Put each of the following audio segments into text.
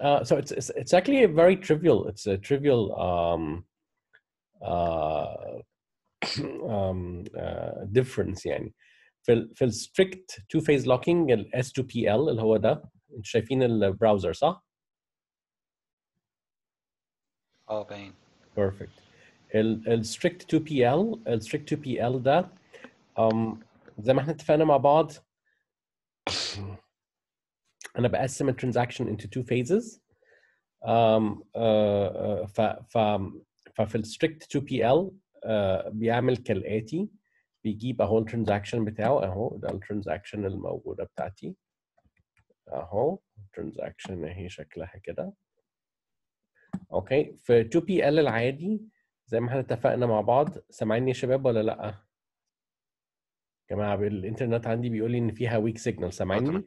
Uh, so it's, it's actually a very trivial. It's a trivial um, uh, um uh, difference. yeah. في في strict two phase locking ال S two P L اللي هو ده شايفين ال browser صح؟ All pain. Perfect. ال ال strict two P L ال strict two P L ده um, زي ما احنا اتفقنا مع بعض انا بقسم الترانزاكشن into two phases um, uh, ف, ف, ففي الستريكت 2 بي ال آه، بيعمل كالاتي بيجيب اهو الترانزاكشن بتاعه اهو ده الترانزاكشن الموجوده بتاعتي اهو الترانزاكشن اهي شكلها كده اوكي في 2 بي ال العادي زي ما احنا اتفقنا مع بعض سامعيني يا شباب ولا لا؟ يا جماعه الانترنت عندي بيقول لي ان فيها ويك سيجنال سامعيني؟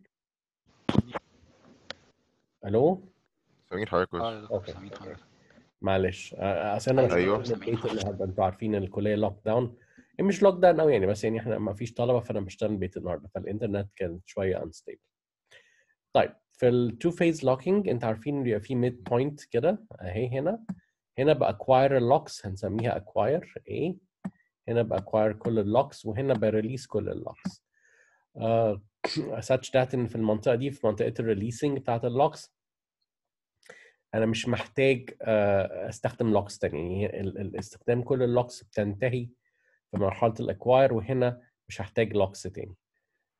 الو سمير حضرتك اه، اوكي سمير حضرتك معلش آه، آه، اصل انا أيوه. مش ايوه انتوا عارفين الكليه لوك داون يعني مش لوك داون قوي يعني بس يعني احنا ما فيش طلبه فانا بشتغل بيت النهارده فالانترنت كان شويه انستيبل طيب في التو فيز لوكينج انت عارفين بيبقى في ميد بوينت كده اهي هنا هنا باكواير اللوكس هنسميها اكواير ايه هنا باكواير كل اللوكس وهنا بريليس كل اللوكس uh, such that in في المنطقه دي في منطقه الريليسنج بتاعت اللوكس انا مش محتاج آه، استخدم لوكس تاني يعني الاستخدام كل اللوكس بتنتهي في مرحله الاكواير وهنا مش هحتاج لوكس تاني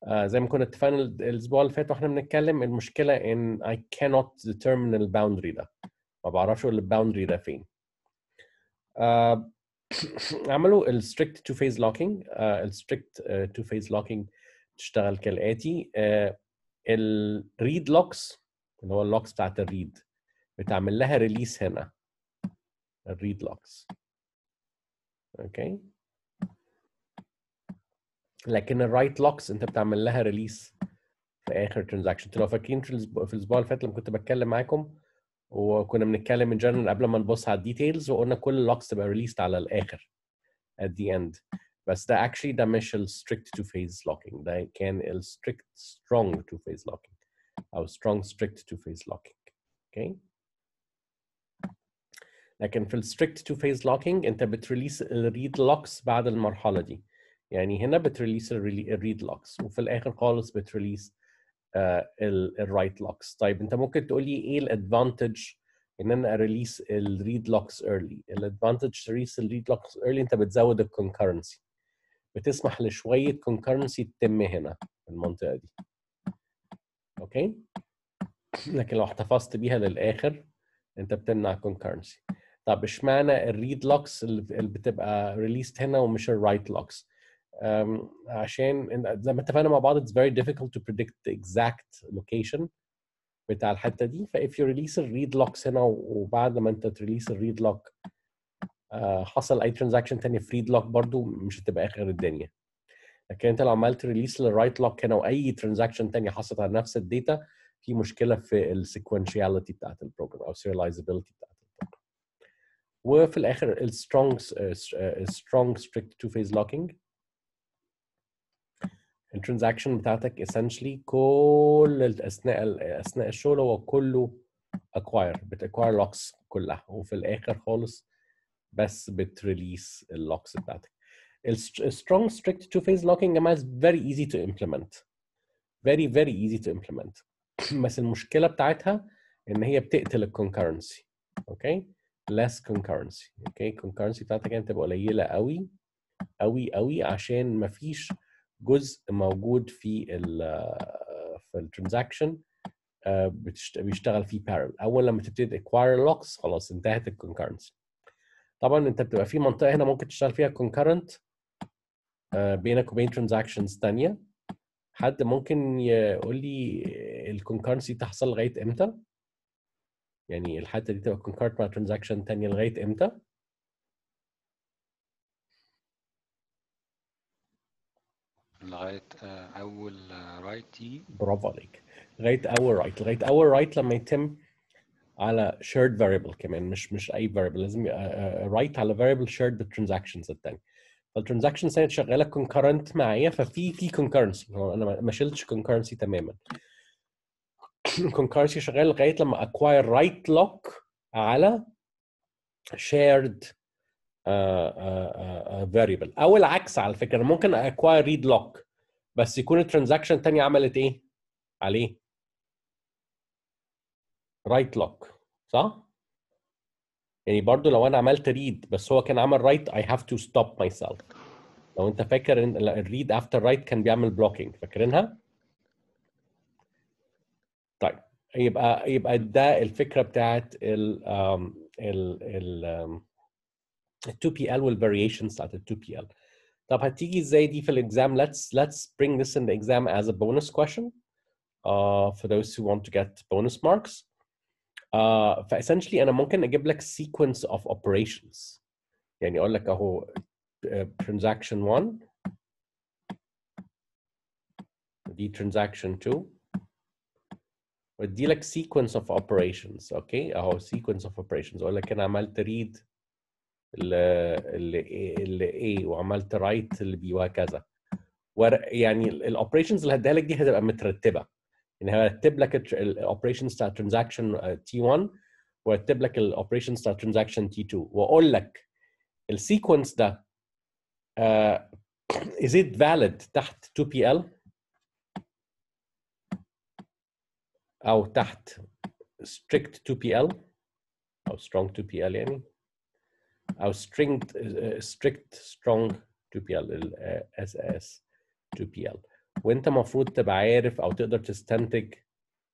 آه، زي ما كنا اتفقنا الاسبوع اللي فات واحنا بنتكلم المشكله ان I cannot determine the boundary ده ما بعرفش الباوندري ده فين آه، عملوا الستريكت تو فيز لوكينج الستريكت تو فيز لوكينج تشتغل كالاتي الريد لوكس اللي هو اللوكس بتاعت الريد بتعمل لها ريليس هنا الريد لوكس اوكي لكن الرايت لوكس انت بتعمل لها ريليس في اخر ترانزاكشن لو فاكرين في الاسبوع اللي فات لما كنت بتكلم معاكم وكنا بنتكلم ان جنرال قبل ما نبص على الديتيلز وقلنا كل اللوكس تبقى ريليست على الاخر at the end بس ده actually ده مش ال strict two phase locking ده كان ال strict strong two phase locking او strong strict two phase locking okay لكن في الستريكت تو فيز لوكينج انت بتريليس الريد لوكس بعد المرحله دي يعني هنا بتريليس الريد لوكس وفي الاخر خالص بتريليس آه، الرايت لوكس طيب انت ممكن تقول لي ايه الادفانتج ان انا اريليس الريد لوكس ايرلي الادفانتج تريليس الريد لوكس ايرلي انت بتزود الكونكرنسي بتسمح لشويه كونكرنسي تتم هنا في المنطقه دي اوكي لكن لو احتفظت بيها للاخر انت بتمنع كونكرنسي طب اشمعنى الريد لوكس اللي بتبقى ريليست هنا ومش الرايت لوكس عشان زي ما اتفقنا مع بعض it's very difficult to predict the exact location بتاع الحته دي ف if you release الريد لوكس هنا وبعد ما انت تريليس الريد لوك حصل اي ترانزاكشن تاني في ريد لوك برضو مش هتبقى اخر الدنيا لكن انت لو عملت ريليس للرايت لوك هنا واي ترانزاكشن تاني حصلت على نفس الداتا في مشكله في السيكونشياليتي بتاعت البروجرام او serializability بتاعت وفي الاخر السترونج سترونج ستريكت تو فيز لوكينج الترانزاكشن بتاعتك essentially كل اثناء اثناء الشغل هو كله acquire بتacquire locks كلها وفي الاخر خالص بس بتريليس اللوكس بتاعتك السترونج uh, strict two phase locking يا جماعه is very easy to implement very very easy to implement بس المشكله بتاعتها ان هي بتقتل الكونكرنسي اوكي okay? less concurrency اوكي okay. concurrency بتاعتك انت يعني تبقى قليله قوي قوي قوي عشان ما فيش جزء موجود في ال آه، في الترانزاكشن آه، بيشتغل فيه parallel اول لما تبتدي acquire locks خلاص انتهت الكونكرنسي طبعا انت بتبقى في منطقه هنا ممكن تشتغل فيها concurrent آه، بينك وبين ترانزاكشنز ثانيه حد ممكن يقول لي الكونكرنسي تحصل لغايه امتى يعني الحته دي تبقى كونكارت مع ترانزاكشن ثانيه لغايه امتى؟ لغايه آه، اول رايت آه، دي برافو عليك لغايه اول رايت لغايه اول رايت لما يتم على شيرد فاريبل كمان مش مش اي فاريبل لازم رايت آه، على فاريبل شيرد بالترانزاكشنز الثانيه فالترانزاكشنز الثانيه شغاله كونكرنت معايا ففي في كونكرنسي هو انا ما شلتش كونكرنسي تماما كونكرنسي شغال لغايه لما اكواير رايت لوك على شيرد فاريبل آه، آه، آه، او العكس على فكره ممكن اكواير ريد لوك بس يكون الترانزاكشن الثانيه عملت ايه عليه رايت لوك صح يعني برضو لو انا عملت ريد بس هو كان عمل رايت اي هاف تو ستوب ماي سيلف لو انت فاكر ان الريد افتر رايت كان بيعمل بلوكينج فاكرينها يبقى يبقى ده الفكره بتاعت ال ال ال 2 بي ال والفاريشنز بتاعت ال 2 بي ال طب هتيجي ازاي دي في الاكزام let's let's bring this in the exam as a bonus question uh, for those who want to get bonus marks uh, فessentially انا ممكن اجيب لك sequence of operations يعني اقول لك اهو transaction 1 دي transaction 2 وادي لك sequence of operations اوكي اهو sequence of operations اقول لك انا عملت read ل A وعملت write ل B وهكذا يعني الاوبريشنز اللي هديها لك دي هتبقى مترتبه يعني هرتب لك الاوبريشنز بتاع ترانزاكشن T1 وارتب لك الاوبريشنز بتاع ترانزاكشن T2 واقول لك السيكونس ده uh, is it valid تحت 2PL او تحت strict 2PL او strong 2PL يعني او strict strict strong 2PL ال SS 2PL وانت المفروض تبقى عارف او تقدر تستنتج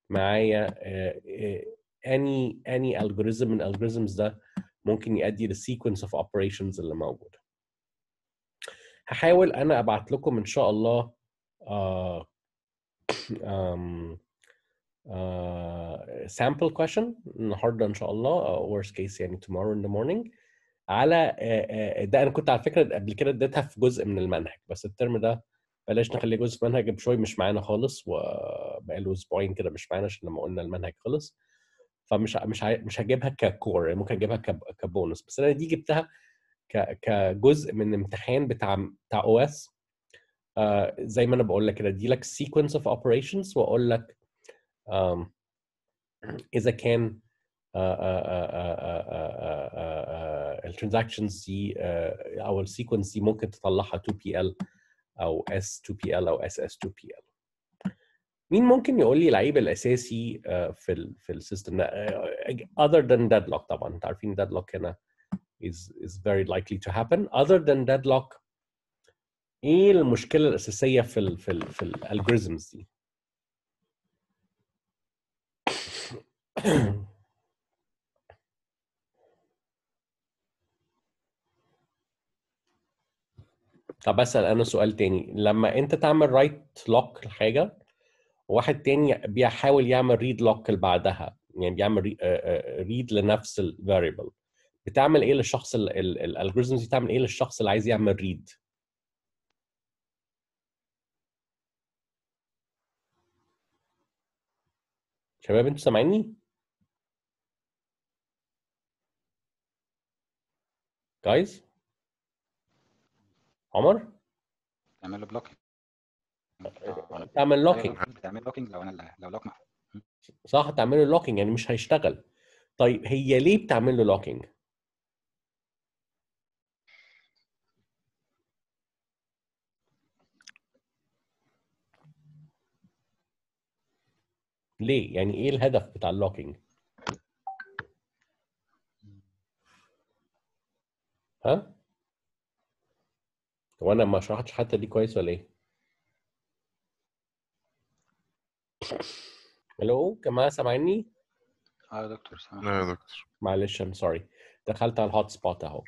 معايا آه، آه، any any algorithm من algorithms ده ممكن يؤدي للسيكونس اوف اوبريشنز اللي موجوده. هحاول انا ابعت لكم ان شاء الله um, سامبل آه، sample question النهارده ان شاء الله uh, worst case يعني tomorrow in the morning على uh, uh, ده انا كنت على فكره قبل كده اديتها في جزء من المنهج بس الترم ده بلاش نخليه جزء منهج بشوي مش معانا خالص وبقاله اسبوعين كده مش معانا عشان لما قلنا المنهج خلص فمش مش مش هجيبها ككور يعني ممكن اجيبها كبونص بس انا دي جبتها كجزء من امتحان بتاع بتاع او اس زي ما انا بقول لك كده ادي لك سيكونس اوف اوبريشنز واقول لك اذا كان آه، آه، آه، الترانزاكشنز دي او السيكونس دي ممكن تطلعها 2 pl او s 2 pl او ss 2 pl مين ممكن يقول لي العيب الاساسي في ال في السيستم system other than deadlock طبعا انتوا عارفين deadlock هنا is is very likely to happen other than deadlock ايه المشكله الاساسيه في ال في ال في الالجوريزمز دي طب اسال انا سؤال تاني لما انت تعمل رايت لوك لحاجه واحد تاني بيحاول يعمل ريد لوك اللي بعدها يعني بيعمل ريد آه، آه، لنفس الفاريبل بتعمل ايه للشخص الالجوريزم دي بتعمل ايه للشخص اللي عايز يعمل ريد شباب انتوا سامعيني؟ جايز عمر تعمل له بلوكينج تعمل لوكينج تعمل لوكينج لو انا لو لوك صح تعمل له لوكينج يعني مش هيشتغل طيب هي ليه بتعمل له لوكينج؟ ليه؟ يعني ايه الهدف بتاع اللوكينج؟ ها هو انا ما شرحتش حتى دي كويس ولا ايه الو كما سامعني اه يا دكتور سامعني اه يا دكتور معلش ام سوري دخلت على الهوت سبوت اهو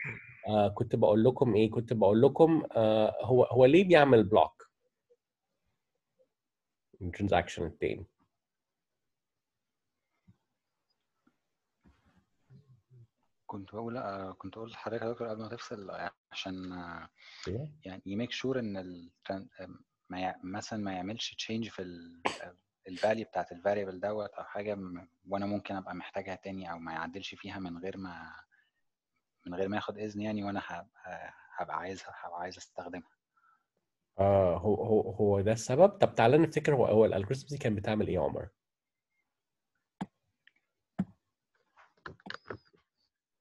آه كنت بقول لكم ايه كنت بقول لكم آه هو هو ليه بيعمل بلوك الترانزاكشن التاني كنت بقول كنت اقول لحضرتك يا دكتور قبل ما تفصل عشان إيه؟ يعني يميك شور ان ال ما مثلا ما يعملش تشينج في الفاليو بتاعت الفاريبل دوت او حاجه م- وانا ممكن ابقى محتاجها تاني او ما يعدلش فيها من غير ما من غير ما ياخد اذن يعني وانا هبقى هبقى عايزها هبقى عايز استخدمها اه هو هو هو ده السبب طب تعالى نفتكر هو هو الالجوريزم دي كانت بتعمل ايه يا عمر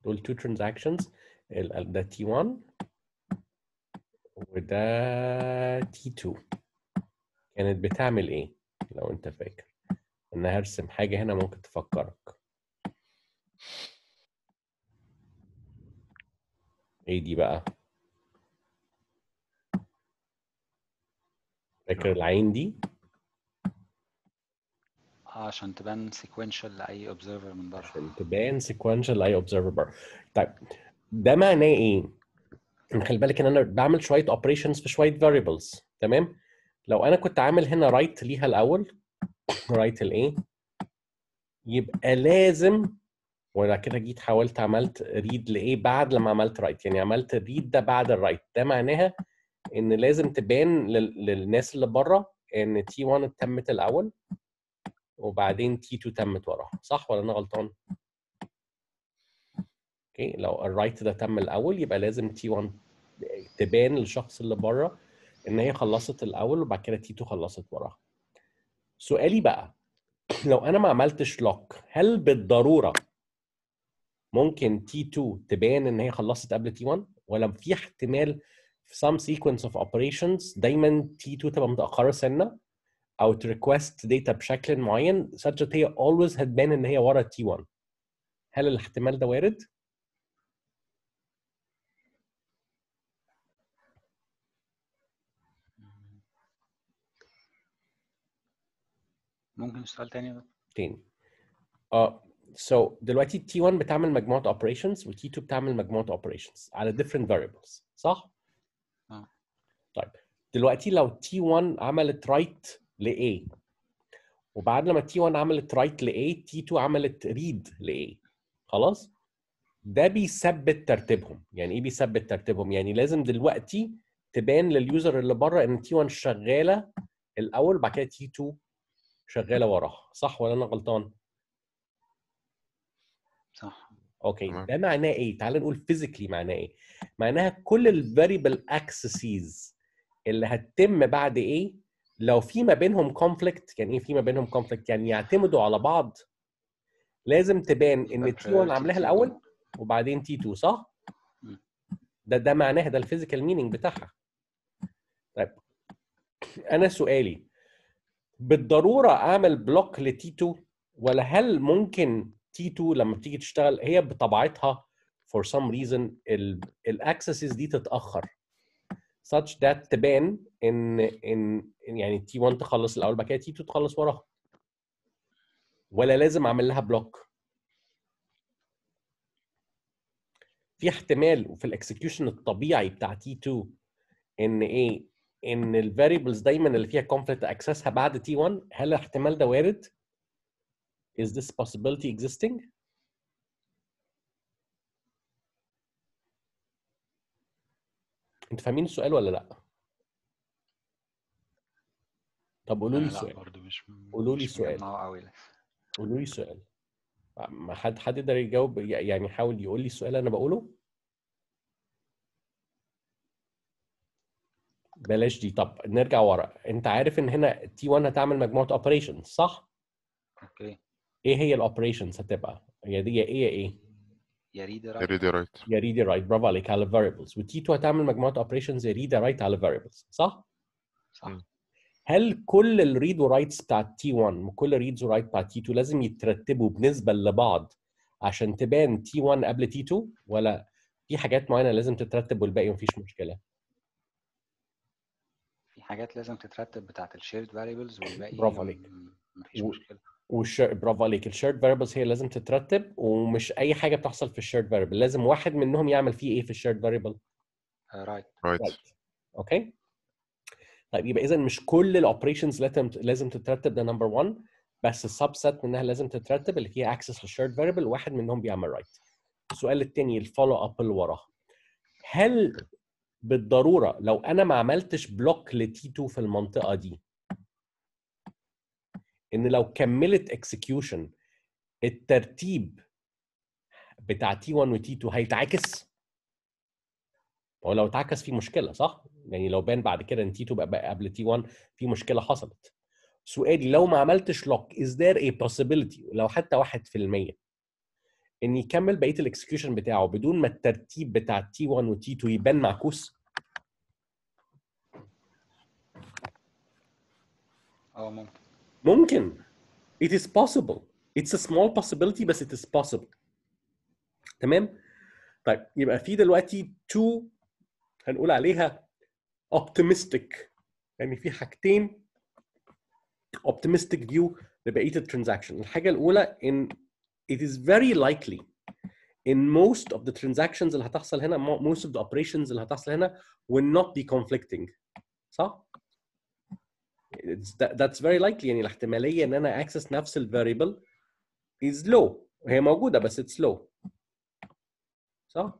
دول two transactions ده T1 وده T2 كانت بتعمل ايه لو انت فاكر انا هرسم حاجة هنا ممكن تفكرك ايه دي بقى فاكر العين دي اه عشان تبان سيكونشال لاي اوبزرفر من بره عشان تبان سيكونشال لاي اوبزرفر بره طيب ده معناه ايه؟ خلي بالك ان انا بعمل شويه اوبريشنز في شويه فاريبلز تمام؟ لو انا كنت عامل هنا رايت ليها الاول رايت الايه يبقى لازم وانا كده جيت حاولت عملت ريد لايه بعد لما عملت رايت يعني عملت الريد ده بعد الرايت ده معناها ان لازم تبان للناس اللي بره ان تي 1 اتمت الاول وبعدين T2 تمت وراها صح ولا انا غلطان؟ اوكي لو الرايت ده تم الاول يبقى لازم T1 تبان للشخص اللي بره ان هي خلصت الاول وبعد كده T2 خلصت وراها سؤالي بقى لو انا ما عملتش لوك هل بالضروره ممكن T2 تبان ان هي خلصت قبل T1 ولا في احتمال في some sequence of operations دايما T2 تبقى متاخره سنه او تريكوست داتا بشكل معين such that هي always هتبان ان هي ورا تي 1 هل الاحتمال ده وارد؟ ممكن سؤال تاني بقى تاني اه سو so, دلوقتي تي 1 بتعمل مجموعه operations وتي 2 بتعمل مجموعه operations على different variables صح؟ اه طيب دلوقتي لو تي 1 عملت write ل A وبعد لما T1 عملت رايت ل A T2 عملت ريد ل A خلاص ده بيثبت ترتيبهم يعني ايه بيثبت ترتيبهم يعني لازم دلوقتي تبان لليوزر اللي بره ان T1 شغاله الاول وبعد كده T2 شغاله وراها صح ولا انا غلطان صح اوكي ده معناه ايه تعال نقول فيزيكلي معناه ايه معناها كل الفاريبل اكسسز اللي هتتم بعد ايه لو في ما بينهم كونفليكت يعني ايه في ما بينهم كونفليكت يعني يعتمدوا على بعض لازم تبان ان تي 1 عاملاها الاول وبعدين تي 2 صح؟ ده ده معناه ده الفيزيكال مينينج بتاعها طيب انا سؤالي بالضروره اعمل بلوك لتي 2 ولا هل ممكن تي 2 لما بتيجي تشتغل هي بطبيعتها فور سم ريزن الاكسسز دي تتاخر such that تبان ان ان يعني تي 1 تخلص الاول بعد كده تي 2 تخلص وراها ولا لازم اعمل لها بلوك في احتمال وفي الاكسكيوشن الطبيعي بتاع تي 2 ان ايه ان الفاريبلز دايما اللي فيها كونفليكت اكسسها بعد تي 1 هل الاحتمال ده وارد؟ Is this possibility existing؟ انتوا فاهمين السؤال ولا لا؟ طب قولوا لي السؤال برضه مش قولوا لي السؤال قولوا لي السؤال ما حد حد يقدر يجاوب يعني حاول يقول لي السؤال انا بقوله بلاش دي طب نرجع ورا انت عارف ان هنا تي 1 هتعمل مجموعه اوبريشنز صح؟ اوكي ايه هي الاوبريشنز هتبقى؟ هي دي ايه ايه؟ يا ريدي رايت يا ريدي رايت يا ريد رايت برافو عليك على الفاريبلز وتي 2 هتعمل مجموعه اوبريشنز يا ريد رايت على الفاريبلز صح؟ صح هل كل الريد ورايتس بتاع تي 1 وكل الريدز ورايت بتاع تي 2 لازم يترتبوا بنسبه لبعض عشان تبان تي 1 قبل تي 2 ولا في حاجات معينه لازم تترتب والباقي مفيش مشكله؟ في حاجات لازم تترتب بتاعت الشيرد فاريبلز والباقي برافو عليك مفيش مشكله والشيرت برافو عليك الشيرت فاريبلز هي لازم تترتب ومش اي حاجه بتحصل في الشيرت فاريبل لازم واحد منهم يعمل فيه ايه في الشيرت فاريبل رايت رايت اوكي طيب يبقى اذا مش كل الاوبريشنز لازم تترتب ده نمبر 1 بس السبسيت منها لازم تترتب اللي هي اكسس للشيرت فاريبل واحد منهم بيعمل رايت السؤال الثاني الفولو اب اللي وراه هل بالضروره لو انا ما عملتش بلوك لتي 2 في المنطقه دي ان لو كملت اكسكيوشن الترتيب بتاع تي 1 وتي 2 هيتعكس هو لو اتعكس في مشكله صح؟ يعني لو بان بعد كده ان تي 2 بقى قبل تي 1 في مشكله حصلت. سؤالي لو ما عملتش لوك از ذير اي بوسيبيليتي لو حتى 1% ان يكمل بقيه الاكسكيوشن بتاعه بدون ما الترتيب بتاع تي 1 وتي 2 يبان معكوس؟ اه ممكن ممكن it is possible it's a small possibility بس it is possible تمام طيب يبقى في دلوقتي تو هنقول عليها optimistic يعني في حاجتين optimistic view لبقيه الترانزاكشن الحاجه الاولى ان it is very likely in most of the transactions اللي هتحصل هنا most of the operations اللي هتحصل هنا will not be conflicting صح that, that's very likely يعني الاحتماليه ان انا اكسس نفس الفاريبل is low هي موجوده بس it's low صح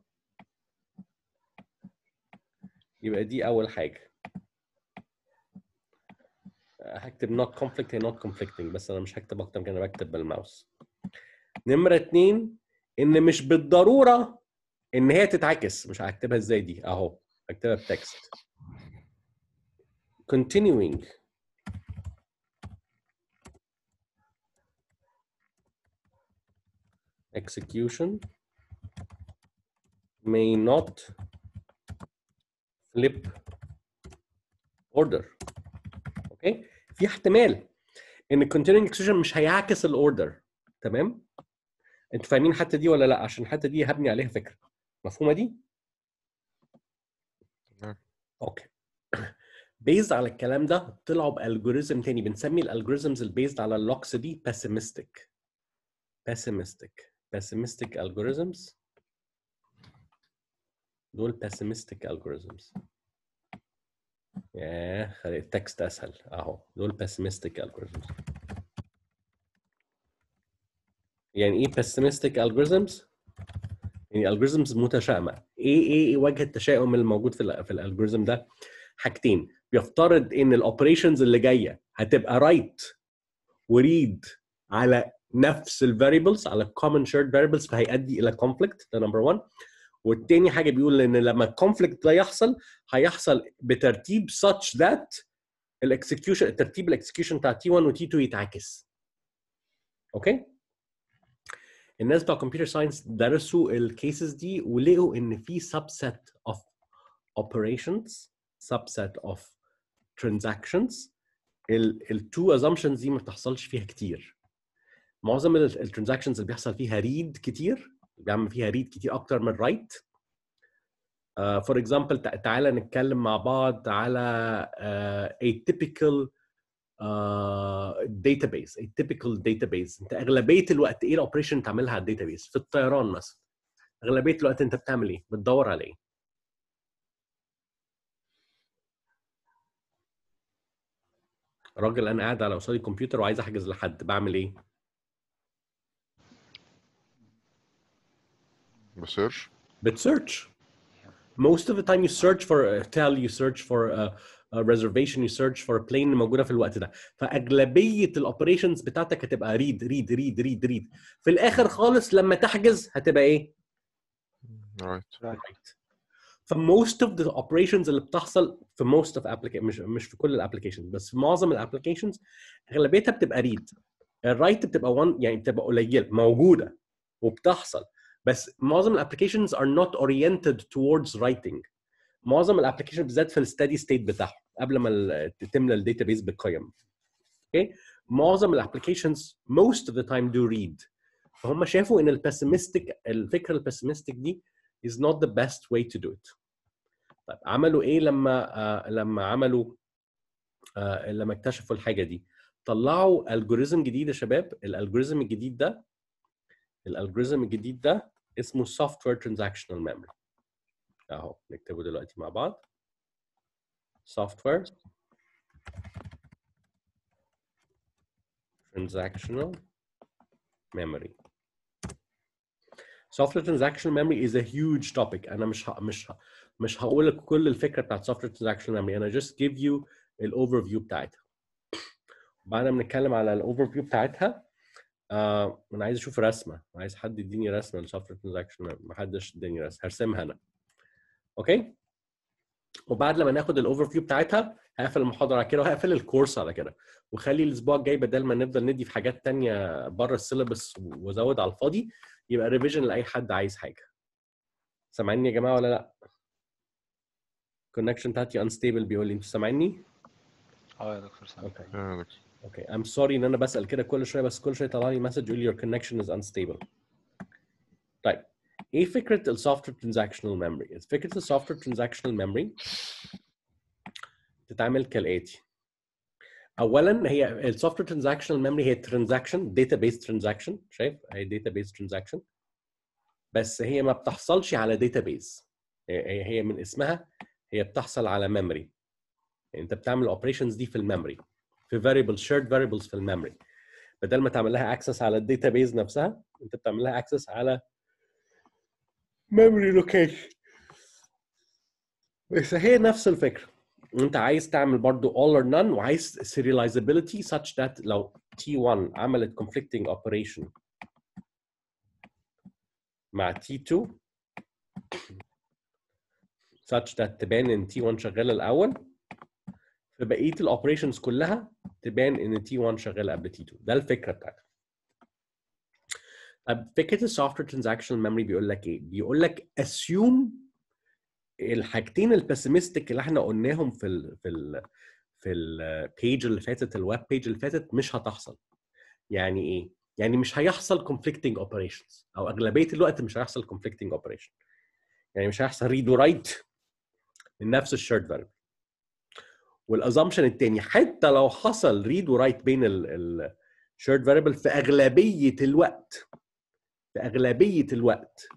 يبقى دي اول حاجه هكتب not conflict هي not conflicting بس انا مش هكتب اكتر انا بكتب بالماوس نمره اتنين ان مش بالضروره ان هي تتعكس مش هكتبها ازاي دي اهو هكتبها بتكست continuing execution may not flip order اوكي okay. في احتمال ان continuing اكسجن مش هيعكس الاوردر تمام انتوا فاهمين حتى دي ولا لا عشان حتى دي هبني عليها فكره مفهومه دي نعم. اوكي بيزد على الكلام ده طلعوا بالجوريزم تاني بنسمي الالجوريزمز البيزد على اللوكس دي pessimistic pessimistic pessimistic algorithms دول pessimistic algorithms ياه خلي التكست اسهل اهو دول pessimistic algorithms يعني ايه pessimistic algorithms؟ يعني algorithms متشائمه ايه ايه, إيه وجه التشاؤم الموجود في في الالجوريزم ده؟ حاجتين بيفترض ان الاوبريشنز اللي جايه هتبقى رايت وريد على نفس الفاريبلز على common shared variables فهيؤدي الى conflict ده نمبر 1 والتاني حاجه بيقول ان لما conflict ده يحصل هيحصل بترتيب such that الاكسكيوشن ترتيب الاكسكيوشن بتاع تي 1 وتي 2 يتعكس اوكي الناس بتوع كمبيوتر ساينس درسوا الكيسز دي ولقوا ان في subset of operations subset of transactions ال two assumptions دي ما بتحصلش فيها كتير معظم الترانزاكشنز اللي بيحصل فيها ريد كتير بيعمل فيها ريد كتير اكتر من رايت فور اكزامبل تعالى نتكلم مع بعض على تيبيكال آه، a typical آه، database a typical database انت اغلبيه الوقت ايه الاوبريشن تعملها على بيس في الطيران مثلا اغلبيه الوقت انت بتعمل ايه بتدور على ايه راجل انا قاعد على قصاد الكمبيوتر وعايز احجز لحد بعمل ايه بسيرش بتسيرش most of the time you search for a hotel you search for a, a reservation you search for a plane موجوده في الوقت ده فاغلبيه الاوبريشنز بتاعتك هتبقى ريد ريد ريد ريد ريد في الاخر خالص لما تحجز هتبقى ايه؟ right right فموست اوف ذا اوبريشنز اللي بتحصل في موست اوف مش مش في كل الابلكيشنز بس في معظم الابلكيشنز اغلبيتها بتبقى ريد الرايت بتبقى وان يعني بتبقى قليله موجوده وبتحصل بس معظم الابلكيشنز ار نوت اورينتد توردز رايتنج معظم الابلكيشن بالذات في الستادي ستيت بتاعهم قبل ما تملى الداتا بيز بالقيم اوكي معظم الابلكيشنز موست اوف ذا تايم دو ريد فهم شافوا ان البسيمستيك الفكره البسيمستيك دي از نوت ذا بيست واي تو دو ات طيب عملوا ايه لما آه لما عملوا آه لما اكتشفوا الحاجه دي طلعوا الجوريزم جديد يا شباب الالجوريزم الجديد ده الالجوريزم الجديد ده اسمه Software Transactional Memory اهو نكتبه دلوقتي مع بعض Software transactional memory. Software transactional memory is a huge topic. أنا مش مش مش هقول لك كل الفكرة بتاعت software transactional memory. أنا just give you الأوفر فيو بتاعتها. بعد ما بنتكلم على الأوفر فيو بتاعتها آه، انا عايز اشوف رسمه عايز حد يديني رسمه لشفره ترانزاكشن ما حدش اداني رسمه هرسمها انا اوكي وبعد لما ناخد الاوفر فيو بتاعتها هقفل المحاضره على كده وهقفل الكورس على كده وخلي الاسبوع الجاي بدل ما نفضل ندي في حاجات تانية بره السيلبس وازود على الفاضي يبقى ريفيجن لاي حد عايز حاجه سامعني يا جماعه ولا لا الكونكشن بتاعتي انستيبل بيقول لي انتوا سامعني اه يا دكتور سامعني اوكي اه يا دكتور اوكي ام سوري ان انا بسال كده كل شويه بس كل شويه طلع لي مسج يقول لي your connection is unstable طيب ايه فكره السوفت وير ترانزاكشنال ميموري؟ فكره السوفت وير ترانزاكشنال ميموري تتعمل كالاتي اولا هي السوفت وير ترانزاكشنال ميموري هي ترانزاكشن داتا بيس ترانزاكشن شايف هي داتا بيس ترانزاكشن بس هي ما بتحصلش على داتا بيس هي من اسمها هي بتحصل على ميموري يعني انت بتعمل الاوبريشنز دي في الميموري في variable shared variables في الميموري بدل ما تعمل لها اكسس على الداتا بيز نفسها انت بتعمل لها اكسس على memory location بس هي نفس الفكره انت عايز تعمل برضو all or none وعايز serializability such that لو T1 عملت conflicting operation مع T2 such that تبان ان T1 شغاله الاول في بقيه الاوبريشنز كلها تبان ان تي 1 شغال قبل تي 2 ده الفكره بتاعتها طب فكره السوفت وير ترانزاكشن ميموري بيقول لك ايه؟ بيقول لك اسيوم الحاجتين البسيمستيك اللي احنا قلناهم في ال في ال في البيج اللي فاتت الويب بيج اللي فاتت مش هتحصل. يعني ايه؟ يعني مش هيحصل conflicting operations او اغلبيه الوقت مش هيحصل conflicting operation. يعني مش هيحصل ريد ورايت من نفس الشيرت فاليو. والاسامبشن الثاني حتى لو حصل ريد ورايت بين الشيرد فاريبل في اغلبيه الوقت في اغلبيه الوقت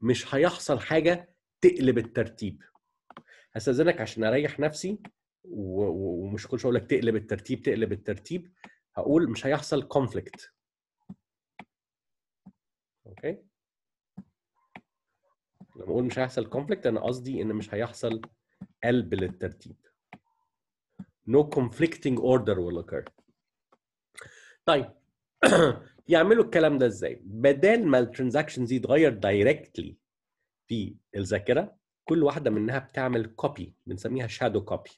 مش هيحصل حاجه تقلب الترتيب هستاذنك عشان اريح نفسي ومش كل شويه اقول لك تقلب الترتيب تقلب الترتيب هقول مش هيحصل كونفليكت اوكي لما اقول مش هيحصل كونفليكت انا قصدي ان مش هيحصل قلب للترتيب No conflicting order will occur. طيب يعملوا الكلام ده ازاي؟ بدل ما الترانزاكشنز دي تغير دايركتلي في الذاكره كل واحده منها بتعمل كوبي بنسميها شادو كوبي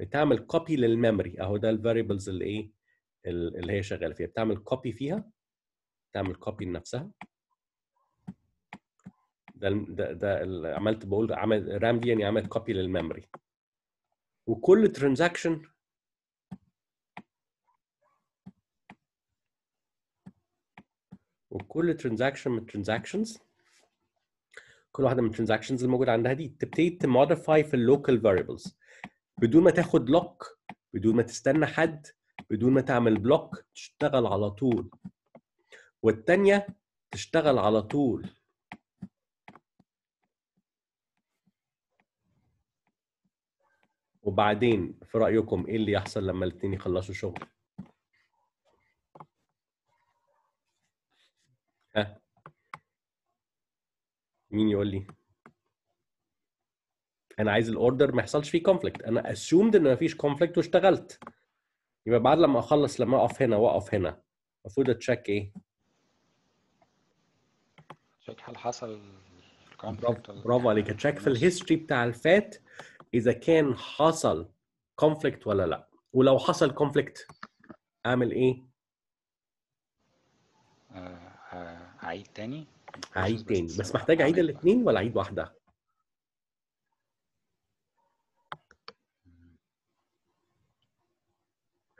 بتعمل كوبي للميموري اهو ده الفاريبلز اللي ايه اللي هي شغاله فيها بتعمل كوبي فيها تعمل كوبي لنفسها ده ده, ده عملت بقول عمل رام دي يعني عملت كوبي للميموري وكل ترانزاكشن وكل ترانزاكشن من الترانزاكشنز كل واحده من الترانزاكشنز الموجوده عندها دي تبتدي تموديفاي في اللوكال فاريبلز بدون ما تاخد لوك بدون ما تستنى حد بدون ما تعمل بلوك تشتغل على طول والثانيه تشتغل على طول وبعدين في رايكم ايه اللي يحصل لما الاثنين يخلصوا شغل ها مين يقول لي انا عايز الاوردر ما يحصلش فيه كونفليكت انا اسيومد ان مفيش كونفليكت واشتغلت يبقى بعد لما اخلص لما اقف هنا واقف هنا المفروض اتشيك ايه تشيك هل حصل برافو عليك تشيك في الهيستوري بتاع الفات اذا كان حصل كونفليكت ولا لا ولو حصل كونفليكت اعمل ايه آه، آه، اعيد تاني اعيد تاني بس محتاج اعيد الاثنين ولا اعيد واحده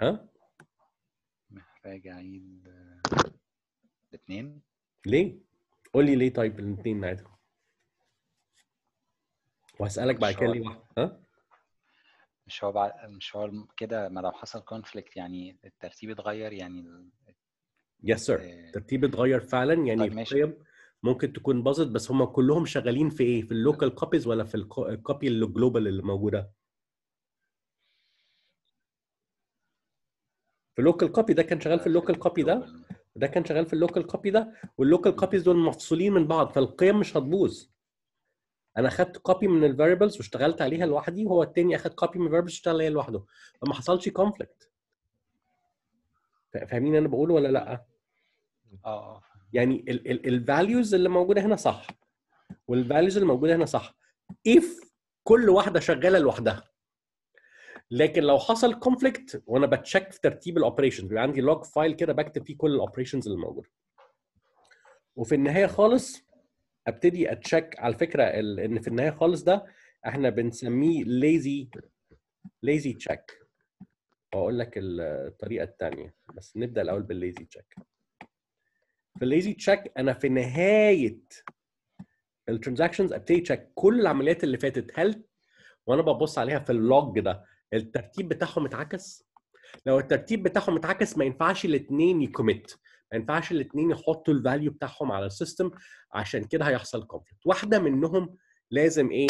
ها محتاج اعيد الاثنين ليه قول لي ليه طيب الاثنين عادي وهسالك بعد كده ليه واحده ها مش هو بعد مش هو كده ما لو حصل كونفليكت يعني الترتيب اتغير يعني يس سير الترتيب آه، اتغير فعلا يعني طيب القيم ممكن تكون باظت بس هم كلهم شغالين في ايه؟ في اللوكال كوبيز ولا في الكوبي الجلوبال اللي موجوده؟ في اللوكال كوبي ده كان شغال في اللوكال آه، كوبي ده ده كان شغال في اللوكال كوبي ده واللوكال كوبيز دول مفصولين من بعض فالقيم مش هتبوظ انا اخدت كوبي من الفاريبلز واشتغلت عليها لوحدي وهو التاني اخد كوبي من الفاريبلز واشتغل عليها لوحده فما حصلش كونفليكت فاهمين انا بقوله ولا لا؟ اه, آه، يعني الفاليوز اللي موجوده هنا صح والفاليوز اللي موجوده هنا صح اف كل واحده شغاله لوحدها لكن لو حصل كونفليكت وانا بتشيك في ترتيب الاوبريشنز بيبقى عندي لوج فايل كده بكتب فيه كل الاوبريشنز اللي موجوده وفي النهايه خالص ابتدي اتشيك على الفكره ان في النهايه خالص ده احنا بنسميه ليزي ليزي تشيك واقول لك الطريقه الثانيه بس نبدا الاول بالليزي تشيك في الليزي تشيك انا في نهايه الترانزاكشنز ابتدي تشيك كل العمليات اللي فاتت هل وانا ببص عليها في اللوج ده الترتيب بتاعهم اتعكس لو الترتيب بتاعهم اتعكس ما ينفعش الاثنين يكوميت ما ينفعش الاثنين يحطوا الفاليو بتاعهم على السيستم عشان كده هيحصل كونفليكت واحده منهم لازم ايه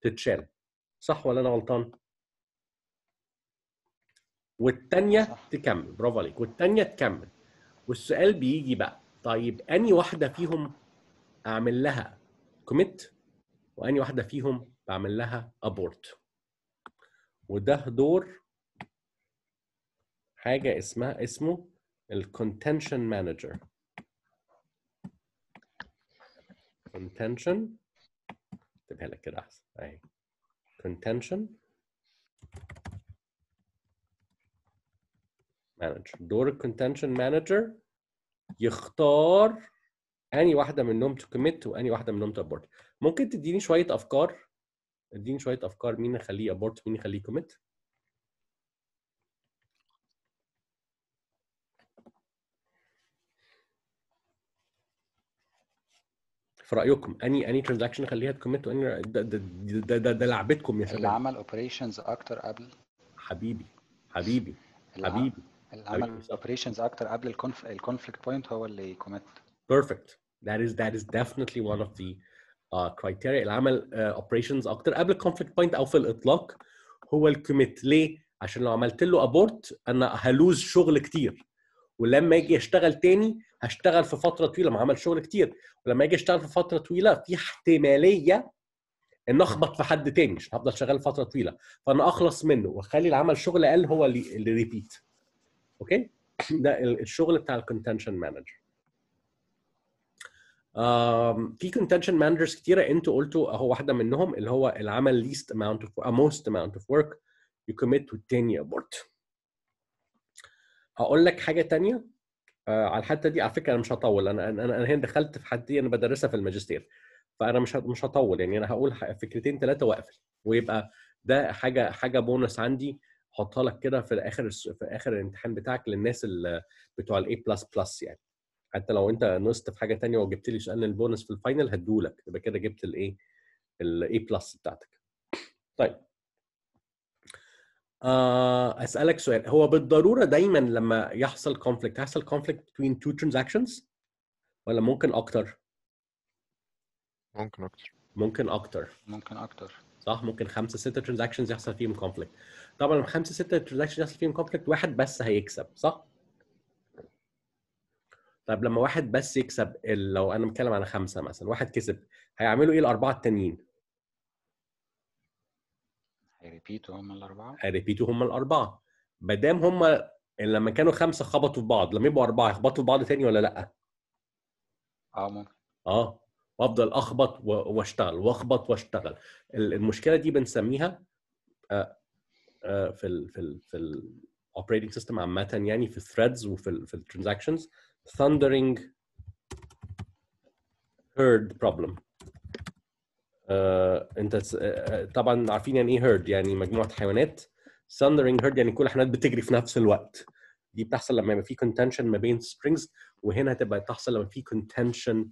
تتشال صح ولا انا غلطان والثانيه تكمل برافو عليك والثانيه تكمل والسؤال بيجي بقى طيب اني واحده فيهم اعمل لها كوميت واني واحده فيهم بعمل لها ابورت وده دور حاجه اسمها اسمه الكونتنشن مانجر contention اكتبها لك كده احسن اهي contention manager دور الكونتنشن مانجر يختار اني واحده منهم تو كوميت واني واحده منهم تو ممكن تديني شويه افكار اديني شويه افكار مين اخليه ابورت ومين اخليه كوميت في رايكم اني اني ترانزاكشن اخليها تكمت واني ده ده ده, لعبتكم يا شباب اللي عمل اوبريشنز اكتر قبل حبيبي حبيبي حبيبي اللي عمل اوبريشنز اكتر قبل الكونفليكت بوينت هو اللي كوميت بيرفكت that is that is definitely one of the uh, criteria اللي عمل اوبريشنز اكتر قبل الكونفليكت بوينت او في الاطلاق هو الكوميت ليه؟ عشان لو عملت له ابورت انا هلوز شغل كتير ولما اجي اشتغل تاني هشتغل في فتره طويله ما عمل شغل كتير ولما اجي اشتغل في فتره طويله في احتماليه ان اخبط في حد تاني مش هفضل شغال فتره طويله فانا اخلص منه واخلي العمل شغل اقل هو اللي ريبيت اوكي ده الشغل بتاع الكونتنشن مانجر في كونتنشن مانجرز كتيره انتوا قلتوا اهو واحده منهم اللي هو العمل least amount of موست most amount of work you commit to 10 year abort اقول لك حاجه تانية آه، على الحته دي على فكره انا مش هطول انا انا انا هنا دخلت في حته انا بدرسها في الماجستير فانا مش مش هطول يعني انا هقول فكرتين ثلاثه واقفل ويبقى ده حاجه حاجه بونص عندي حطها لك كده في اخر في اخر الامتحان بتاعك للناس اللي بتوع الاي بلس بلس يعني حتى لو انت نقصت في حاجه تانية وجبت لي سؤال البونص في الفاينل هديهولك يبقى كده جبت الايه الاي بلس بتاعتك طيب اسالك آه، سؤال هو بالضروره دايما لما يحصل كونفليكت هيحصل كونفليكت بين تو ترانزاكشنز ولا ممكن اكتر ممكن اكتر ممكن اكتر ممكن اكتر صح ممكن خمسه سته ترانزاكشنز يحصل فيهم كونفليكت طبعا خمسه سته ترانزاكشنز يحصل فيهم كونفليكت واحد بس هيكسب صح طب لما واحد بس يكسب لو انا بتكلم على خمسه مثلا واحد كسب هيعملوا ايه الاربعه التانيين ريبيتو هم الاربعه ريبيتو هم الاربعه ما دام هم لما كانوا خمسه خبطوا في بعض لما يبقوا اربعه يخبطوا في بعض تاني ولا لا؟ اه ممكن اه وافضل اخبط واشتغل واخبط واشتغل المشكله دي بنسميها آه، آه، في الـ في الـ في الاوبريتنج سيستم عامه يعني في الثريدز وفي الـ في الترانزاكشنز thundering herd بروبلم آه انت آه،, آه طبعا عارفين يعني ايه هيرد يعني مجموعه حيوانات ساندرينج هيرد يعني كل الحيوانات بتجري في نفس الوقت دي بتحصل لما يبقى في كونتنشن ما بين سبرينجز وهنا هتبقى تحصل لما في كونتنشن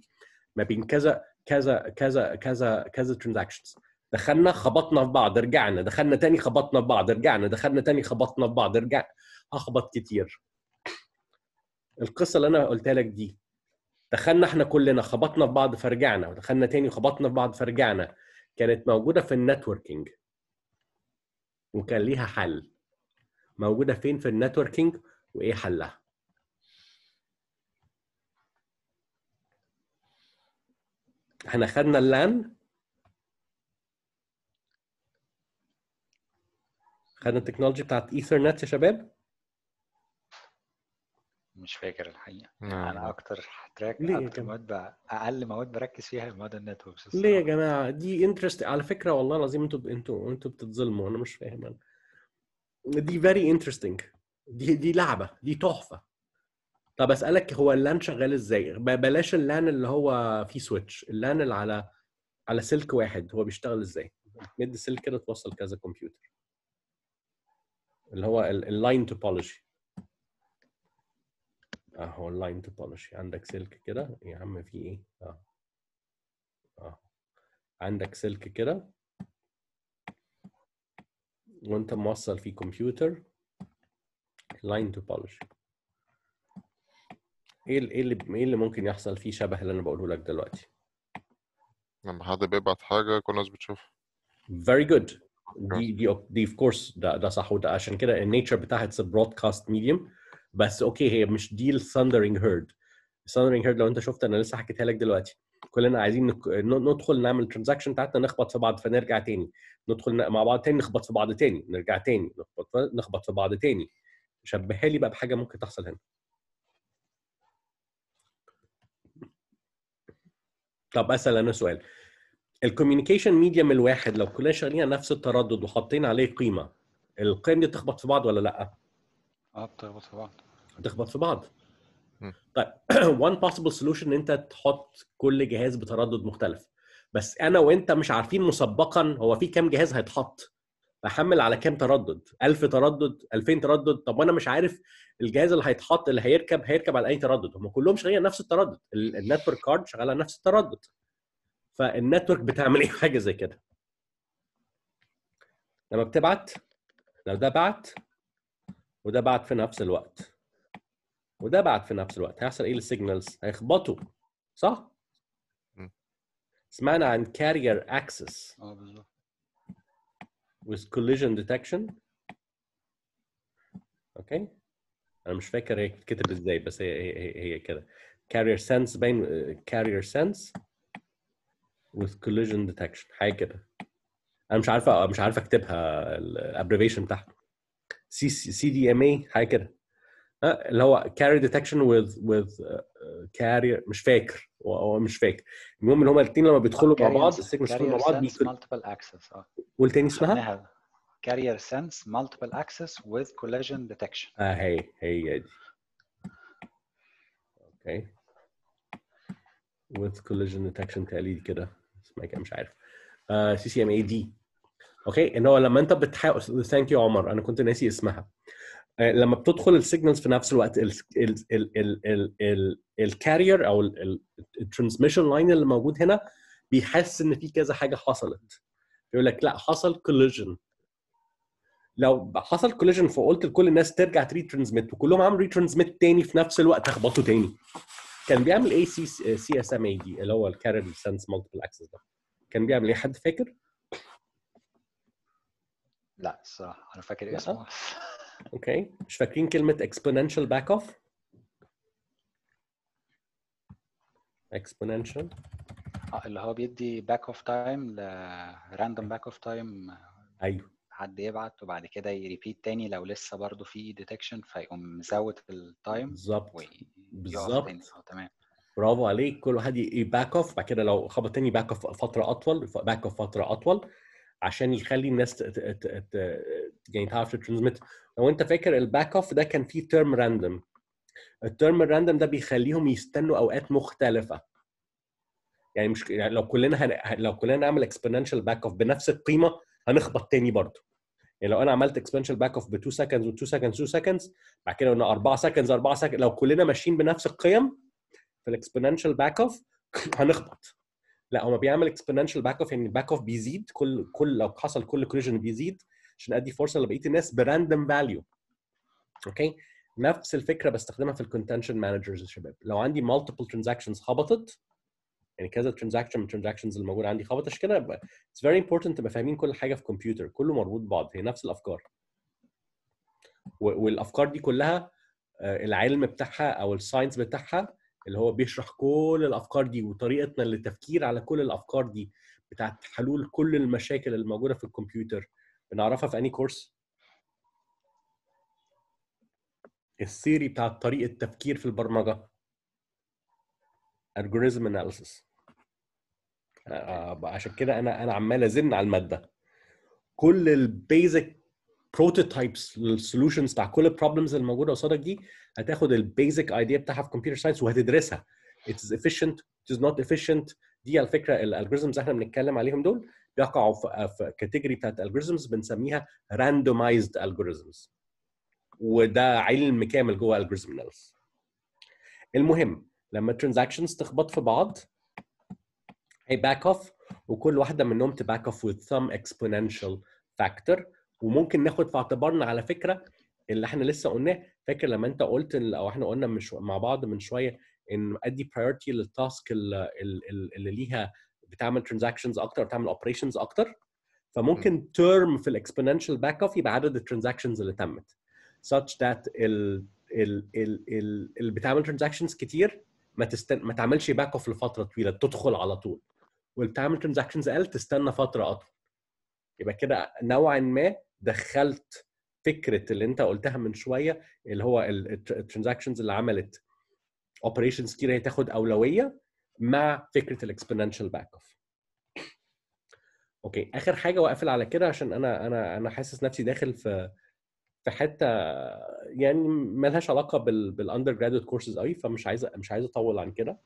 ما بين كذا كذا كذا كذا كذا ترانزاكشنز دخلنا خبطنا في بعض رجعنا دخلنا تاني خبطنا في بعض رجعنا دخلنا تاني خبطنا في بعض رجعنا اخبط كتير القصه اللي انا قلتها لك دي دخلنا احنا كلنا خبطنا في بعض فرجعنا ودخلنا تاني وخبطنا في بعض فرجعنا كانت موجوده في النتوركينج وكان ليها حل موجوده فين في النتوركينج وايه حلها احنا خدنا اللان خدنا التكنولوجي بتاعت ايثرنت يا شباب مش فاكر الحقيقه يعني نعم. انا اكتر تراك ليه اكتر مواد ب... اقل مواد بركز فيها مواد نتوركس ليه يا جماعه دي انترست على فكره والله العظيم انتوا ب... انتوا انتوا بتتظلموا انا مش فاهم انا دي فيري انترستنج دي دي لعبه دي تحفه طب اسالك هو اللان شغال ازاي بلاش اللان اللي هو فيه سويتش اللان اللي على على سلك واحد هو بيشتغل ازاي مد سلك كده توصل كذا كمبيوتر اللي هو اللاين توبولوجي اهو اللاين توبولوجي عندك سلك كده يا عم في ايه اه اه عندك سلك كده وانت موصل فيه كمبيوتر لاين توبولوجي ايه ايه اللي ايه اللي ممكن يحصل فيه شبه اللي انا بقوله لك دلوقتي لما حد بيبعت حاجه كل الناس بتشوفها very good دي دي دي اوف كورس ده ده صح وده عشان كده النيتشر بتاعها اتس برودكاست ميديوم بس اوكي هي مش دي الثاندرنج هيرد الثاندرنج هيرد لو انت شفت انا لسه حكيتها لك دلوقتي كلنا عايزين ندخل نعمل ترانزاكشن بتاعتنا نخبط في بعض فنرجع تاني ندخل مع بعض تاني نخبط في بعض تاني نرجع تاني نخبط نخبط في بعض تاني شبهها لي بقى بحاجه ممكن تحصل هنا طب اسال انا سؤال الكوميونيكيشن ميديم الواحد لو كلنا شغالين على نفس التردد وحاطين عليه قيمه القيم دي تخبط في بعض ولا لا؟ هتخبط بتخبط في بعض هتخبط في بعض طيب وان بوسيبل سولوشن ان انت تحط كل جهاز بتردد مختلف بس انا وانت مش عارفين مسبقا هو في كام جهاز هيتحط بحمل على كام تردد 1000 تردد 2000 تردد طب وانا مش عارف الجهاز اللي هيتحط اللي هيركب هيركب على اي تردد هم كلهم شغالين نفس التردد النتورك كارد شغاله نفس التردد فالنتورك بتعمل ايه حاجه زي كده لما بتبعت لو ده بعت وده بعت في نفس الوقت وده بعت في نفس الوقت هيحصل ايه للسيجنالز هيخبطوا صح سمعنا عن كارير اكسس اه بالظبط with collision detection اوكي انا مش فاكر هي كتب ازاي بس هي هي هي كده carrier sense بين carrier sense with collision detection حاجه كده انا مش عارفه مش عارف اكتبها الابريفيشن بتاعها سي سي دي ام اي حاجه كده آه، اللي هو كاري ديتكشن وذ وذ كاري مش فاكر هو مش فاكر المهم ان هم الاثنين لما بيدخلوا مع بعض السيجمنتس مع بعض مالتيبل اكسس اه قول تاني اسمها كارير سنس مالتيبل اكسس وذ كولاجين ديتكشن اه هي هي دي اوكي وذ كولاجين ديتكشن تقليد كده اسمها كده مش عارف سي سي ام اي دي اوكي ان هو لما انت بتحاول ثانك يو عمر انا كنت ناسي اسمها آه، لما بتدخل السيجنالز في نفس الوقت الكارير او الترانسميشن لاين اللي موجود هنا بيحس ان في كذا حاجه حصلت يقول لك لا حصل كوليجن لو حصل كوليجن فقلت لكل الناس ترجع تري ترانسميت وكلهم عملوا ري ترانسميت تاني في نفس الوقت اخبطوا تاني كان بيعمل ايه سي سي اس ام اي دي اللي هو الكارير سنس مالتيبل اكسس ده كان بيعمل ايه حد فاكر؟ لا الصراحه انا فاكر اسمه اوكي مش فاكرين كلمه exponential باك اوف exponential اه اللي هو بيدي باك اوف تايم لراندوم باك اوف تايم ايوه حد يبعت وبعد كده يريبيت تاني لو لسه برضه في ديتكشن فيقوم مزود التايم بالظبط بالظبط آه، تمام برافو عليك كل واحد يباك اوف بعد كده لو خبط تاني باك اوف فتره اطول باك اوف فتره اطول عشان يخلي الناس ت ت ت يعني تعرف ترانزميت لو انت فاكر الباك اوف ده كان فيه تيرم راندوم التيرم الراندوم ده بيخليهم يستنوا اوقات مختلفه يعني مش يعني لو كلنا هن... لو كلنا نعمل اكسبوننشال باك اوف بنفس القيمه هنخبط تاني برضه يعني لو انا عملت اكسبوننشال باك اوف ب 2 سكندز و 2 سكندز 2 سكندز بعد كده قلنا 4 سكندز 4 سكندز لو كلنا ماشيين بنفس القيم في الاكسبوننشال باك اوف هنخبط لا هو بيعمل اكسبوننشال باك اوف يعني الباك اوف بيزيد كل كل لو حصل كل كوليجن بيزيد عشان ادي فرصه لبقيه الناس براندم فاليو اوكي نفس الفكره بستخدمها في الكونتنشن مانجرز يا شباب لو عندي مالتيبل ترانزاكشنز خبطت يعني كذا ترانزاكشن من الترانزاكشنز اللي موجوده عندي خبطت عشان كده اتس فيري امبورتنت تبقى فاهمين كل حاجه في كمبيوتر كله مربوط ببعض هي نفس الافكار والافكار دي كلها آه، العلم بتاعها او الساينس بتاعها اللي هو بيشرح كل الافكار دي وطريقتنا للتفكير على كل الافكار دي بتاعت حلول كل المشاكل الموجوده في الكمبيوتر بنعرفها في اني كورس الثيري بتاعت طريقه تفكير في البرمجه algorithm analysis آه، عشان كده انا انا عمال ازن على الماده كل البيزك بروتوتايبس للسولوشنز بتاع كل البروبلمز اللي موجوده قصادك دي هتاخد البيزك ايديا بتاعها في كمبيوتر ساينس وهتدرسها اتس افيشنت it نوت not دي على فكره الالجوريزمز احنا بنتكلم عليهم دول بيقعوا في كاتيجوري بتاعت الالجوريزمز بنسميها راندومايزد الجوريزمز وده علم كامل جوه الجوريزم اناليسيس المهم لما الترانزاكشنز تخبط في بعض هي باك اوف وكل واحده منهم تباك اوف وذ سم اكسبوننشال فاكتور وممكن ناخد في اعتبارنا على فكره اللي احنا لسه قلناه فاكر لما انت قلت او احنا قلنا من شو... مع بعض من شويه ان ادي برايورتي للتاسك اللي, اللي ليها بتعمل ترانزاكشنز اكتر بتعمل اوبريشنز اكتر فممكن تيرم في الاكسبوننشال باك اوف يبقى عدد الترانزاكشنز اللي تمت such that ال ال ال ال اللي بتعمل ترانزاكشنز كتير ما تستن ما تعملش باك اوف لفتره طويله تدخل على طول واللي بتعمل ترانزاكشنز اقل تستنى فتره اطول يبقى كده نوعا ما دخلت فكره اللي انت قلتها من شويه اللي هو الترانزاكشنز اللي عملت اوبريشنز كتير هي تاخد اولويه مع فكره الاكسبوننشال باك اوف اوكي اخر حاجه واقفل على كده عشان انا انا انا حاسس نفسي داخل في في حته يعني مالهاش علاقه بال بالاندر جرادويت كورسز قوي فمش عايز مش عايز اطول عن كده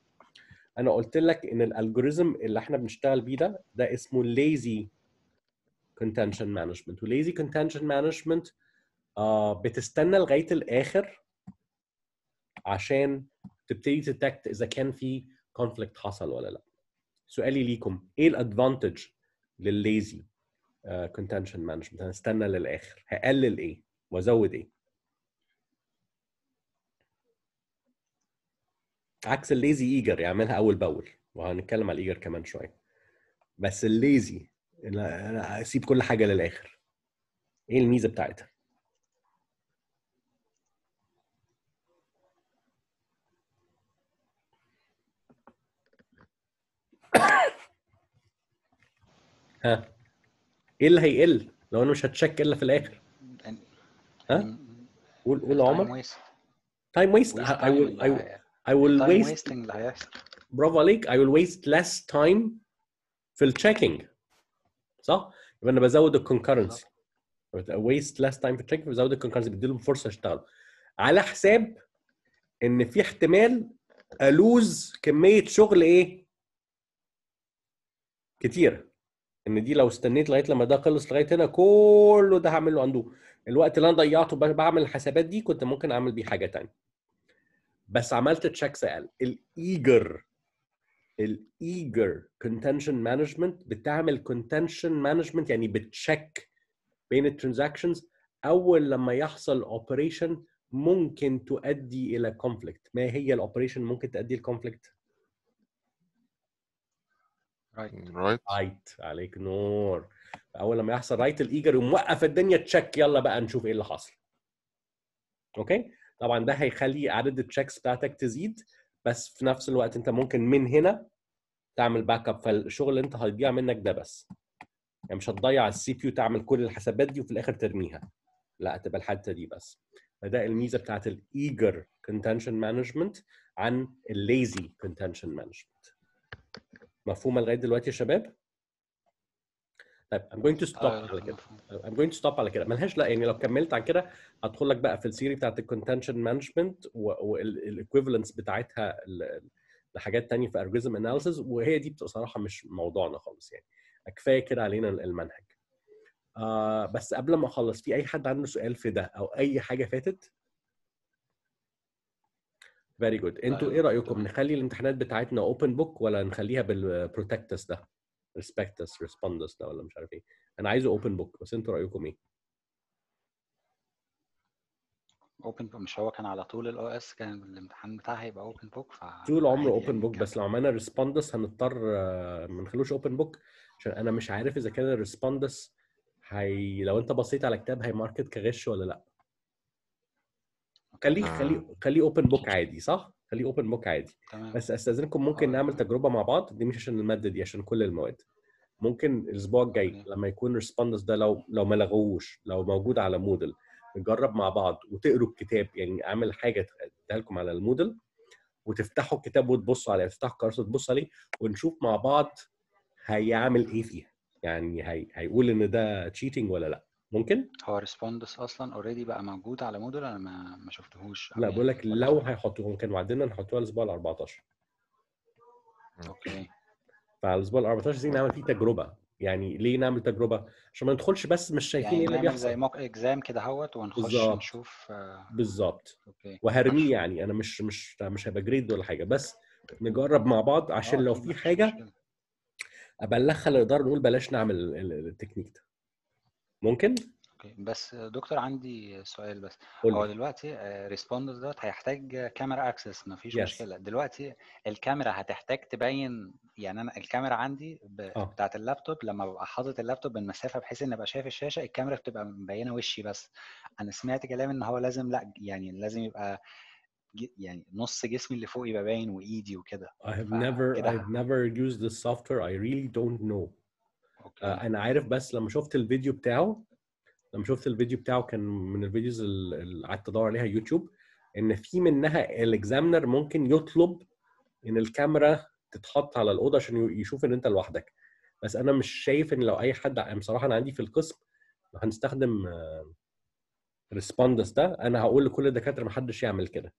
انا قلت لك ان الالجوريزم اللي احنا بنشتغل بيه ده ده اسمه ليزي كونتنشن مانجمنت وليزي كونتنشن مانجمنت بتستنى لغايه الاخر عشان تبتدي تتكت اذا كان في كونفليكت حصل ولا لا سؤالي ليكم ايه الادفانتج للليزي كونتنشن مانجمنت هنستنى للاخر هقلل ايه وازود ايه عكس الليزي ايجر يعملها اول باول وهنتكلم على الايجر كمان شويه بس الليزي انا اسيب كل حاجه للاخر ايه الميزه بتاعتها ها ايه اللي هيقل لو انا مش هتشك الا في الاخر يعني ها يعني قول قول عمر تايم ويست اي ويل I will I اللي هيحصل برافو عليك I will waste less time في التشيكينج صح؟ يبقى انا بزود الكونكرنسي ويست لاست تايم في تشيك بزود الكونكرنسي بديلهم فرصه يشتغلوا على حساب ان في احتمال الوز كميه شغل ايه؟ كتيره ان دي لو استنيت لغايه لما ده خلص لغايه هنا كله ده هعمله عنده الوقت اللي انا ضيعته بعمل الحسابات دي كنت ممكن اعمل بيه حاجه تانية بس عملت تشيكس اقل الايجر الايجر كونتنشن مانجمنت بتعمل كونتنشن مانجمنت يعني بتشيك بين الترانزاكشنز اول لما يحصل اوبريشن ممكن تؤدي الى كونفليكت ما هي الاوبريشن ممكن تؤدي لكونفليكت رايت رايت رايت عليك نور اول لما يحصل رايت الايجر وموقف الدنيا تشيك يلا بقى نشوف ايه اللي حصل اوكي طبعا ده هيخلي عدد التشيكس بتاعتك تزيد بس في نفس الوقت انت ممكن من هنا تعمل باك اب فالشغل اللي انت هيضيع منك ده بس يعني مش هتضيع السي بي يو تعمل كل الحسابات دي وفي الاخر ترميها لا تبقى الحته دي بس فده الميزه بتاعت الايجر كونتنشن مانجمنت عن الليزي كونتنشن مانجمنت مفهومه لغايه دلوقتي يا شباب؟ طيب I'm going to stop آه. على كده I'm going to stop على كده ملهاش لا يعني لو كملت عن كده هدخل لك بقى في السيري بتاعت الكونتنشن مانجمنت والايكويفالنس بتاعتها لحاجات تانية في algorithm analysis وهي دي بصراحة مش موضوعنا خالص يعني كفاية كده علينا المنهج آه بس قبل ما اخلص في اي حد عنده سؤال في ده او اي حاجه فاتت فيري جود انتوا أيوه، ايه رايكم نخلي الامتحانات بتاعتنا اوبن بوك ولا نخليها بالبروتكتس ده ريسبكتس ريسبوندس ده ولا مش عارف ايه انا عايزه اوبن بوك بس انتوا رايكم ايه اوبن مش هو كان على طول الاو اس كان الامتحان بتاعها هيبقى اوبن بوك ف طول عمره اوبن بوك بس لو عملنا ريسبوندس هنضطر آه، ما نخلوش اوبن بوك عشان انا مش عارف اذا كان الريسبوندس هي لو انت بصيت على كتاب هيماركت كغش ولا لا خليه آه. خليه خليه اوبن بوك عادي صح؟ خليه اوبن بوك عادي تمام. بس استاذنكم ممكن أوه. نعمل تجربه مع بعض دي مش عشان الماده دي عشان كل المواد ممكن الاسبوع الجاي لما يكون ريسبوندس ده لو لو ما لغوش لو موجود على مودل نجرب مع بعض وتقروا الكتاب يعني اعمل حاجه اديها لكم على المودل وتفتحوا الكتاب وتبصوا عليه تفتحوا الكورس وتبصوا عليه ونشوف مع بعض هيعمل ايه فيها يعني هي... هيقول ان ده تشيتنج ولا لا ممكن هو ريسبوندس اصلا اوريدي بقى موجود على مودل انا ما ما شفتهوش لا يعني بقول لك لو هيحطوه كانوا وعدنا نحطوها الاسبوع ال 14 اوكي فالاسبوع ال 14 عايزين نعمل فيه تجربه يعني ليه نعمل تجربه عشان ما ندخلش بس مش شايفين يعني ايه اللي بيحصل زي موك اكزام كده اهوت ونخش بالزبط. نشوف آه، بالظبط وهرميه يعني انا مش مش مش هبقى جريد ولا حاجه بس نجرب مع بعض عشان آه، لو في حاجه ابلغها الاداره نقول بلاش نعمل التكنيك ده ممكن اوكي بس دكتور عندي سؤال بس قولي. هو دلوقتي ريسبوندر آه، دوت هيحتاج كاميرا اكسس فيش yes. مشكله دلوقتي الكاميرا هتحتاج تبين يعني انا الكاميرا عندي ب... آه. بتاعت اللابتوب لما ببقى حاطط اللابتوب بالمسافه بحيث ان ابقى شايف الشاشه الكاميرا بتبقى مبينه وشي بس انا سمعت كلام ان هو لازم لا يعني لازم يبقى يعني نص جسمي اللي فوق يبقى باين وايدي وكده I have never I've never used this software I really don't know okay. uh, آه، انا عارف بس لما شفت الفيديو بتاعه لما شفت الفيديو بتاعه كان من الفيديوز اللي قعدت ادور عليها يوتيوب ان في منها الاكزامنر ممكن يطلب ان الكاميرا تتحط على الاوضه عشان يشوف ان انت لوحدك بس انا مش شايف ان لو اي حد يعني بصراحه انا عندي في القسم لو هنستخدم ريسبوندس آه، ده انا هقول لكل الدكاتره محدش يعمل كده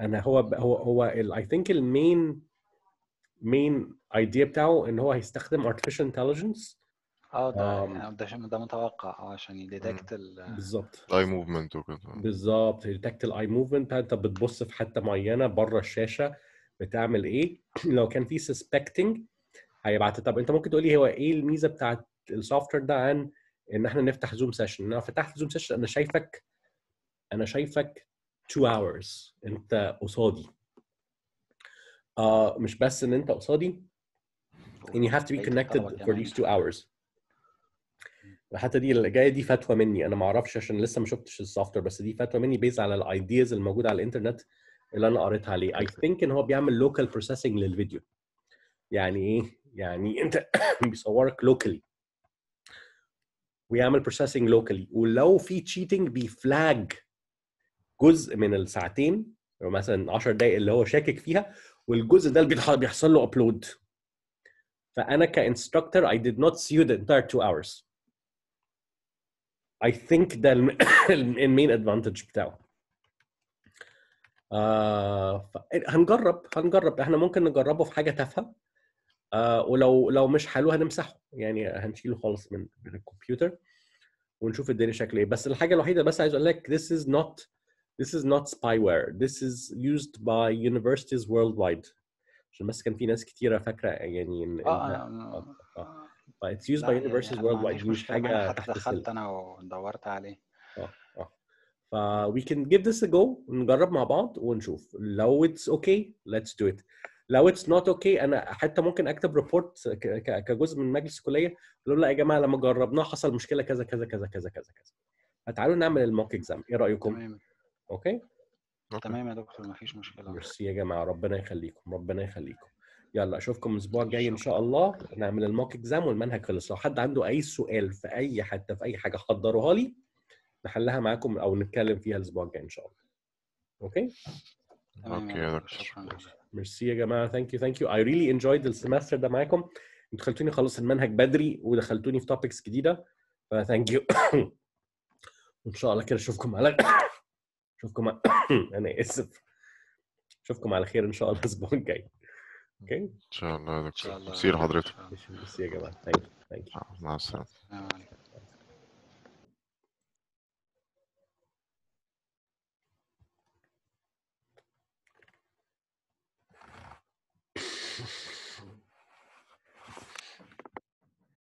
انا هو هو هو اي ثينك المين مين ايديا بتاعه ان هو هيستخدم ارتفيشال انتليجنس اه ده آه، يعني ده ده متوقع اه عشان يديتكت بالظبط الاي موفمنت وكده بالظبط يديتكت الاي موفمنت انت بتبص في حته معينه بره الشاشه بتعمل ايه لو كان في سسبكتنج هيبعت طب انت ممكن تقول لي هو ايه الميزه بتاعت السوفت وير ده عن ان احنا نفتح زوم سيشن انا فتحت زوم سيشن انا شايفك انا شايفك 2 hours انت قصادي آه مش بس ان انت قصادي and you have to be connected for these two hours حتى دي اللي جايه دي فتوى مني انا ما اعرفش عشان لسه ما شفتش السوفت بس دي فتوى مني بيز على الايدياز الموجوده على الانترنت اللي انا قريتها عليه اي ثينك ان هو بيعمل لوكال بروسيسنج للفيديو يعني ايه يعني انت بيصورك لوكالي ويعمل بروسيسنج لوكالي ولو في تشيتنج بيفلاج جزء من الساعتين او مثلا 10 دقائق اللي هو شاكك فيها والجزء ده اللي بيحصل له ابلود فانا كانستراكتور اي ديد نوت سي يو ذا انتاير 2 اورز I think ده المين ادفانتج بتاعه آه هنجرب هنجرب احنا ممكن نجربه في حاجه تافهه آه ولو لو مش حلو هنمسحه يعني هنشيله خالص من من الكمبيوتر ونشوف الدنيا شكل ايه بس الحاجه الوحيده بس عايز اقول لك this is not this is not spyware this is used by universities worldwide عشان بس كان في ناس كتيره فاكره يعني إن آه, آه, آه, آه. آه. طيب it's used by يعني universities worldwide مش حاجه دخلت انا ودورت عليه اه اه we can give this a go نجرب مع بعض ونشوف لو it's okay let's do it لو اتس نوت اوكي انا حتى ممكن اكتب ريبورت كجزء من مجلس الكليه اقول لا يا جماعه لما جربناه حصل مشكله كذا كذا كذا كذا كذا كذا فتعالوا نعمل الموك اكزام ايه رايكم؟ تمام اوكي؟ تمام يا دكتور مفيش مشكله ميرسي يا جماعه ربنا يخليكم ربنا يخليكم يلا اشوفكم الاسبوع الجاي ان شاء الله نعمل الموك اكزام والمنهج خلص لو حد عنده اي سؤال في اي حته في اي حاجه حضروها لي نحلها معاكم او نتكلم فيها الاسبوع الجاي ان شاء الله اوكي اوكي يا دكتور ميرسي يا جماعه ثانك يو ثانك يو اي ريلي انجويد السمستر ده معاكم انتوا خلتوني اخلص المنهج بدري ودخلتوني في توبكس جديده فثانك يو وان شاء الله كده اشوفكم على اشوفكم انا اسف اشوفكم على خير ان شاء الله الاسبوع الجاي اوكي ان شاء الله يا دكتور بصير حضرتك بصير يا جماعه ثانك طيب، طيب. نعم، يو مع السلامه نعم.